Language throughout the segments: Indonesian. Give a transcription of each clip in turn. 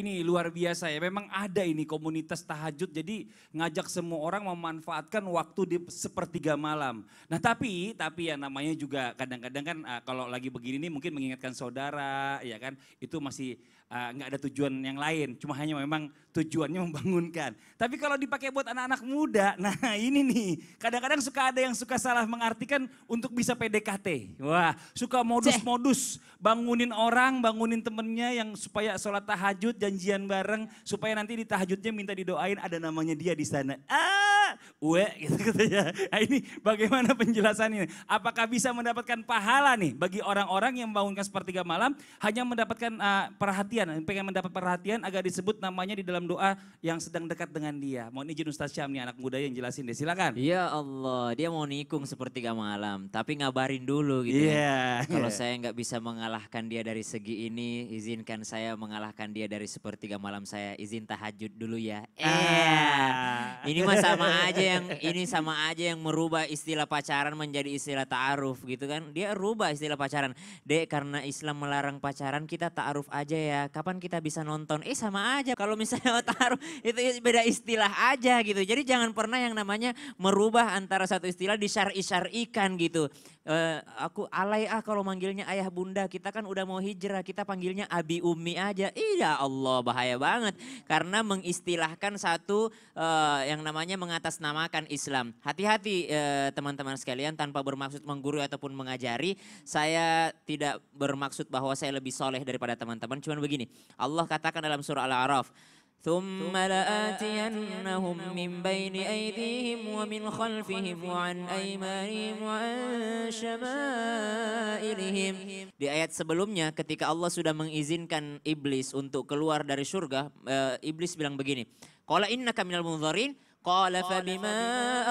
Ini luar biasa ya, memang ada ini komunitas tahajud, jadi ngajak semua orang memanfaatkan waktu di sepertiga malam. Nah tapi, tapi ya namanya juga kadang-kadang kan uh, kalau lagi begini nih mungkin mengingatkan saudara, ya kan, itu masih ah, nggak uh, ada tujuan yang lain, cuma hanya memang tujuannya membangunkan. Tapi kalau dipakai buat anak-anak muda, nah ini nih, kadang-kadang suka ada yang suka salah mengartikan untuk bisa PDKT. Wah, suka modus-modus, bangunin orang, bangunin temennya yang supaya sholat tahajud, janjian bareng supaya nanti di tahajudnya minta didoain ada namanya dia di sana. Ah! Ue, gitu katanya. Nah, ini bagaimana penjelasan ini? Apakah bisa mendapatkan pahala nih bagi orang-orang yang membangunkan sepertiga malam hanya mendapatkan uh, perhatian, pengen mendapat perhatian agar disebut namanya di dalam doa yang sedang dekat dengan dia. Mau izin Ustaz Syam nih anak muda yang jelasin deh, silakan. Ya Allah, dia mau nikung sepertiga malam, tapi ngabarin dulu gitu. Ya. Iya. Yeah. Kalau saya nggak bisa mengalahkan dia dari segi ini, izinkan saya mengalahkan dia dari sepertiga malam saya. Izin tahajud dulu ya. Eh. Ah. Ini mah sama aja yang ini sama aja yang merubah istilah pacaran menjadi istilah ta'aruf gitu kan. Dia rubah istilah pacaran. Dek karena Islam melarang pacaran kita ta'aruf aja ya. Kapan kita bisa nonton? Eh sama aja kalau misalnya oh, ta'aruf itu beda istilah aja gitu. Jadi jangan pernah yang namanya merubah antara satu istilah disyari-syarikan gitu. Eh, aku alay ah kalau manggilnya ayah bunda. Kita kan udah mau hijrah, kita panggilnya abi umi aja. Iya Allah bahaya banget. Karena mengistilahkan satu uh, yang namanya mengatasnamakan Islam. Hati-hati teman eh, teman-teman sekalian tanpa bermaksud mengguru ataupun mengajari. Saya tidak bermaksud bahwa saya lebih soleh daripada teman-teman. Cuman begini, Allah katakan dalam surah Al-A'raf. ثم لآتينهم من بين أيديهم ومن خلفهم وعن أيمانهم وعن شمائلهم Di ayat sebelumnya ketika Allah sudah mengizinkan iblis untuk keluar dari surga, uh, iblis bilang begini, Qala innaka minal munzarin, قَالَ فَبِمَا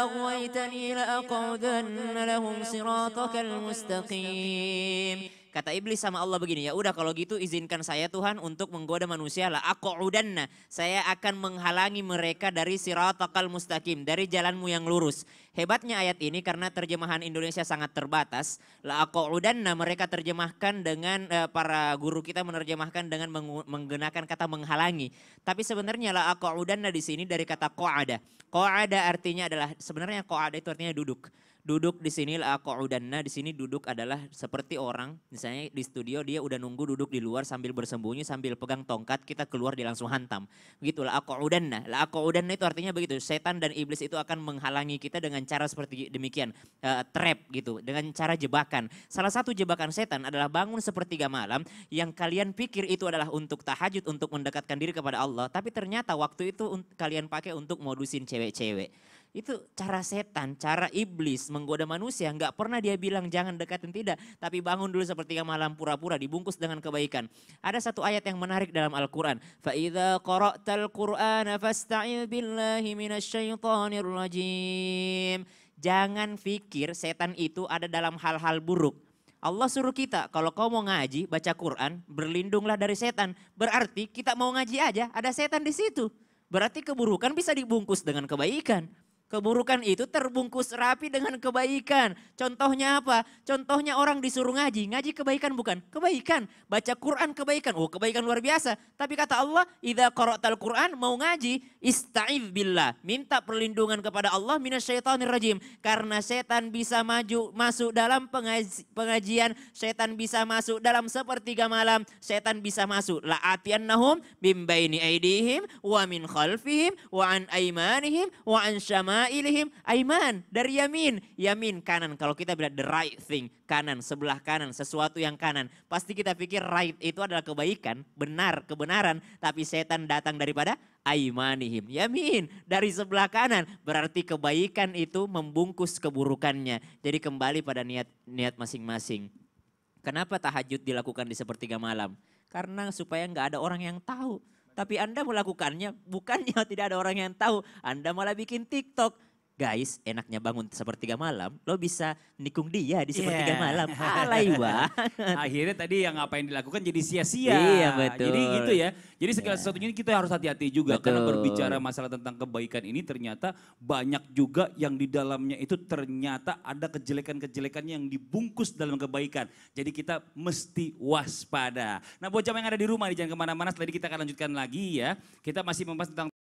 أَغْوَيْتَنِي لأقعدن لَهُمْ سِرَاطَكَ المستقيم Kata iblis sama Allah begini, ya udah kalau gitu izinkan saya Tuhan untuk menggoda manusia lah. Aku udanna, saya akan menghalangi mereka dari siratakal mustaqim, dari jalanmu yang lurus. Hebatnya ayat ini karena terjemahan Indonesia sangat terbatas. La aku udanna mereka terjemahkan dengan, eh, para guru kita menerjemahkan dengan menggunakan kata menghalangi. Tapi sebenarnya la aku udanna di sini dari kata ko'ada. Ko'ada artinya adalah, sebenarnya ko'ada itu artinya duduk duduk di sini aku qaudanna di sini duduk adalah seperti orang misalnya di studio dia udah nunggu duduk di luar sambil bersembunyi sambil pegang tongkat kita keluar dia langsung hantam begitulah aku qaudanna la aku itu artinya begitu setan dan iblis itu akan menghalangi kita dengan cara seperti demikian uh, trap gitu dengan cara jebakan salah satu jebakan setan adalah bangun sepertiga malam yang kalian pikir itu adalah untuk tahajud untuk mendekatkan diri kepada Allah tapi ternyata waktu itu kalian pakai untuk modusin cewek-cewek itu cara setan, cara iblis menggoda manusia. Enggak pernah dia bilang jangan dekatin tidak. Tapi bangun dulu sepertiga malam pura-pura dibungkus dengan kebaikan. Ada satu ayat yang menarik dalam Al-Quran. فَإِذَا قَرَأْتَ الْقُرْآنَ فَاسْتَعِذْ بِاللَّهِ مِنَ الشَّيْطَانِ الرَّجِيمِ Jangan pikir setan itu ada dalam hal-hal buruk. Allah suruh kita kalau kau mau ngaji, baca Quran, berlindunglah dari setan. Berarti kita mau ngaji aja, ada setan di situ. Berarti keburukan bisa dibungkus dengan kebaikan. Keburukan itu terbungkus rapi dengan kebaikan. Contohnya apa? Contohnya orang disuruh ngaji. Ngaji kebaikan bukan? Kebaikan. Baca Quran kebaikan. Oh kebaikan luar biasa. Tapi kata Allah, Iza qara'tal Quran mau ngaji, ista'if billah. Minta perlindungan kepada Allah minasyaitonir rajim. Karena setan bisa maju masuk dalam pengajian. Setan bisa masuk dalam sepertiga malam. Setan bisa masuk. La'atiyannahum bimbaini aidihim wa min khalfihim wa an aimanihim wa an shama syama'ilihim aiman dari yamin. Yamin kanan. Kalau kita bilang the right thing, kanan, sebelah kanan, sesuatu yang kanan. Pasti kita pikir right itu adalah kebaikan, benar, kebenaran. Tapi setan datang daripada aimanihim. Yamin dari sebelah kanan. Berarti kebaikan itu membungkus keburukannya. Jadi kembali pada niat niat masing-masing. Kenapa tahajud dilakukan di sepertiga malam? Karena supaya nggak ada orang yang tahu tapi Anda melakukannya, bukannya tidak ada orang yang tahu. Anda malah bikin TikTok, guys enaknya bangun sepertiga malam lo bisa nikung dia di iya. sepertiga yeah. malam alay banget akhirnya tadi yang apa yang dilakukan jadi sia-sia iya betul jadi gitu ya jadi segala yeah. sesuatunya kita harus hati-hati juga betul. karena berbicara masalah tentang kebaikan ini ternyata banyak juga yang di dalamnya itu ternyata ada kejelekan-kejelekan yang dibungkus dalam kebaikan jadi kita mesti waspada nah buat yang ada di rumah di jangan kemana-mana tadi kita akan lanjutkan lagi ya kita masih membahas tentang